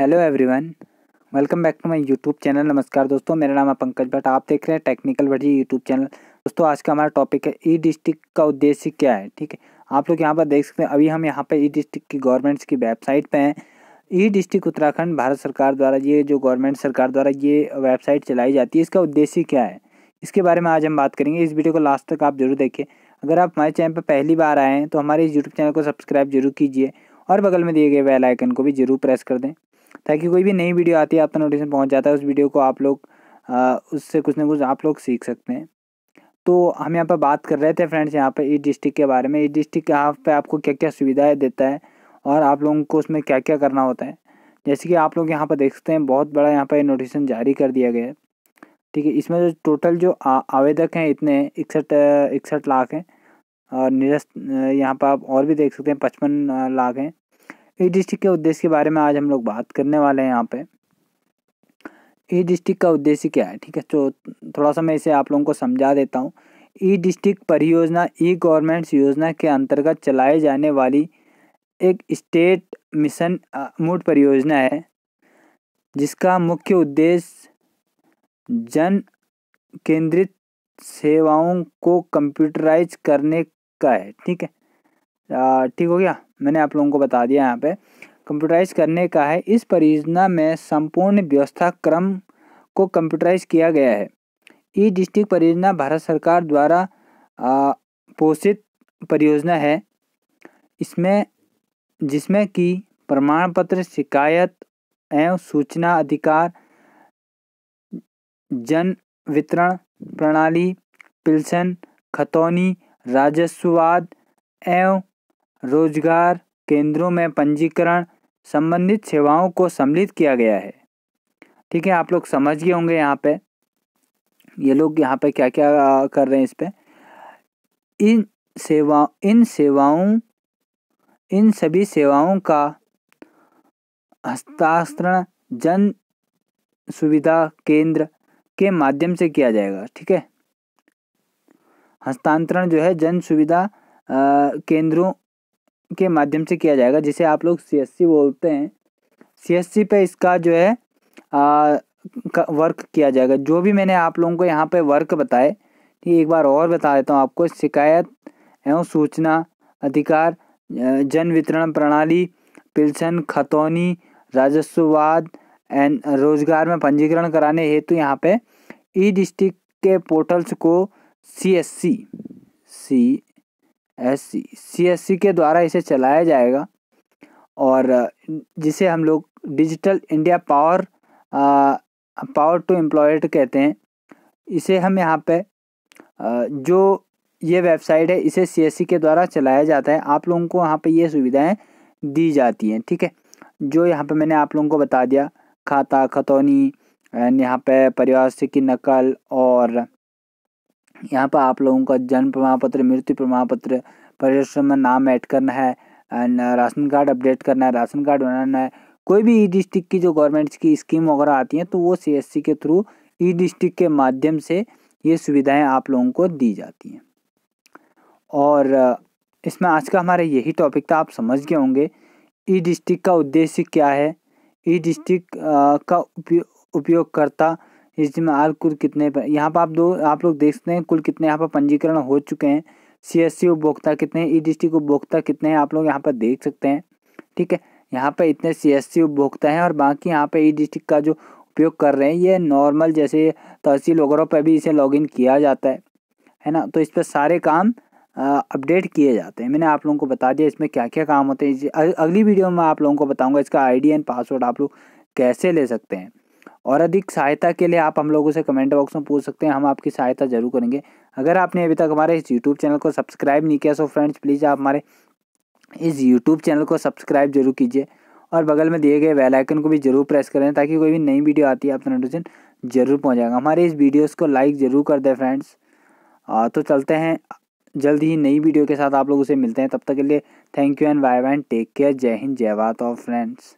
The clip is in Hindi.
hello everyone welcome back to my YouTube channel नमस्कार दोस्तों मेरा नाम है पंकज भट्ट आप देख रहे हैं टेक्निकल भट्टी यूट्यूब चैनल दोस्तों आज का हमारा टॉपिक है ई e डिस्ट्रिक्ट का उद्देश्य क्या है ठीक है आप लोग यहाँ पर देख सकते हैं अभी हम यहाँ पर ई e डिस्ट्रिक्ट की गवर्नमेंट्स की वेबसाइट पर हैं E e district Uttarakhand Bharat सरकार द्वारा ये जो गवर्नमेंट सरकार द्वारा ये वेबसाइट चलाई जाती है इसका उद्देश्य क्या है इसके बारे में आज हम बात करेंगे इस वीडियो को लास्ट तक आप जरूर देखिए अगर आप हमारे चैनल पर पहली बार आए हैं तो हमारे इस यूट्यूब चैनल को सब्सक्राइब जरूर कीजिए और बगल में दिए गए वेल आइकन को भी जरूर प्रेस कर दें ताकि कोई भी नई वीडियो आती है आपका नोटिफिकेशन पहुँच जाता है उस वीडियो को आप लोग उससे कुछ ना कुछ आप लोग सीख सकते हैं तो हम यहाँ पर बात कर रहे थे फ्रेंड्स यहाँ पर ईस्ट डिस्ट्रिक्ट के बारे में ईस्ट डिस्ट्रिक्ट यहाँ पर आपको क्या क्या सुविधाएं देता है और आप लोगों को उसमें क्या क्या करना होता है जैसे कि आप लोग यहाँ पर देख सकते हैं बहुत बड़ा यहाँ पर नोटिफिकेशन जारी कर दिया गया है ठीक है इसमें जो टोटल जो आवेदक हैं इतने इकसठ इकसठ लाख हैं और निरस्त यहाँ पर आप और भी देख सकते हैं पचपन लाख हैं ई डिस्ट्रिक्ट के उद्देश्य के बारे में आज हम लोग बात करने वाले हैं यहाँ पे ई डिस्ट्रिक्ट का उद्देश्य क्या है ठीक है तो थोड़ा सा मैं इसे आप लोगों को समझा देता हूँ ई डिस्ट्रिक्ट परियोजना ई गवर्नमेंट्स योजना के अंतर्गत चलाए जाने वाली एक स्टेट मिशन मूड परियोजना है जिसका मुख्य उद्देश्य जन केंद्रित सेवाओं को कंप्यूटराइज करने का है ठीक है ठीक हो गया मैंने आप लोगों को बता दिया यहाँ पे कंप्यूटराइज करने का है इस परियोजना में संपूर्ण व्यवस्था क्रम को कंप्यूटराइज किया गया है ई डिस्ट्रिक्ट परियोजना भारत सरकार द्वारा पोषित परियोजना है इसमें जिसमें कि प्रमाण पत्र शिकायत एवं सूचना अधिकार जन वितरण प्रणाली पिल्सन खतौनी राजस्ववाद एवं रोजगार केंद्रों में पंजीकरण संबंधित सेवाओं को सम्मिलित किया गया है ठीक है आप लोग समझ गए होंगे यहाँ पे ये लोग यहाँ पे क्या क्या कर रहे हैं इस पर इन सेवा इन सेवाओं इन सभी सेवाओं का हस्तांतरण जन सुविधा केंद्र के माध्यम से किया जाएगा ठीक है हस्तांतरण जो है जन सुविधा केंद्रों के माध्यम से किया जाएगा जिसे आप लोग सी बोलते हैं सी पे इसका जो है आ, वर्क किया जाएगा जो भी मैंने आप लोगों को यहाँ पे वर्क बताए ठीक एक बार और बता देता हूँ आपको शिकायत एवं सूचना अधिकार जन वितरण प्रणाली पिल्सन खतौनी राजस्ववाद एंड रोजगार में पंजीकरण कराने हेतु यहाँ पे ई डिस्ट्रिक्ट के पोर्टल्स को C S C C S C S C के द्वारा इसे चलाया जाएगा और जिसे हम लोग digital India power power to employed कहते हैं इसे हम यहाँ पे जो ये वेबसाइट है इसे सी एस सी के द्वारा चलाया जाता है आप लोगों को यहाँ पे ये सुविधाएं दी जाती हैं ठीक है जो यहाँ पे मैंने आप लोगों को बता दिया खाता खतौनी एंड यहाँ पे परिवार से की नकल और यहाँ पर आप लोगों का जन्म प्रमाण पत्र मृत्यु प्रमाण पत्र परिश्रम में नाम ऐड करना है एंड राशन कार्ड अपडेट करना है राशन कार्ड बनाना है कोई भी ई डिस्ट्रिक्ट की जो गवर्नमेंट की स्कीम वगैरह आती हैं तो वो सी के थ्रू ई डिस्ट्रिक्ट के माध्यम से ये सुविधाएं आप लोगों को दी जाती हैं और इसमें आज का हमारा यही टॉपिक था आप समझ गए होंगे ई डिस्ट्रिक्ट का उद्देश्य क्या है ई डिस्ट्रिक्ट का उपयोगकर्ता एच कुल कितने पर यहाँ पर आप दो आप लोग देख सकते हैं कुल कितने यहाँ पर पंजीकरण हो चुके हैं सी एस सी उपभोक्ता कितने ई डिस्ट्रिक्ट e उपभोक्ता कितने हैं आप लोग यहाँ पर देख सकते हैं ठीक है यहाँ पर इतने सी एस सी उपभोक्ता हैं और बाकी यहाँ पर ई डिस्ट्रिक्ट का जो उपयोग कर रहे हैं ये नॉर्मल जैसे तहसील वगैरह पर भी इसे इन किया जाता है है ना तो इस पर सारे काम अपडेट किए जाते हैं मैंने आप लोगों को बता दिया इसमें क्या क्या काम होते हैं अगली वीडियो में आप लोगों को बताऊँगा इसका आई एंड पासवर्ड आप लोग कैसे ले सकते हैं और अधिक सहायता के लिए आप हम लोगों से कमेंट बॉक्स में पूछ सकते हैं हम आपकी सहायता जरूर करेंगे अगर आपने अभी तक हमारे इस यूट्यूब चैनल को सब्सक्राइब नहीं किया सो फ्रेंड्स प्लीज़ आप हमारे इस यूट्यूब चैनल को सब्सक्राइब जरूर कीजिए और बगल में दिए गए बेल आइकन को भी जरूर प्रेस करें ताकि कोई भी नई वीडियो आती है आपका नोटिफिकेशन जरूर पहुँच जाएगा हमारे इस वीडियोज़ को लाइक ज़रूर कर दें फ्रेंड्स तो चलते हैं जल्द ही नई वीडियो के साथ आप लोगों से मिलते हैं तब तक के लिए thank you and bye bye take care जय हिंद जय भारत और फ्रेंड्स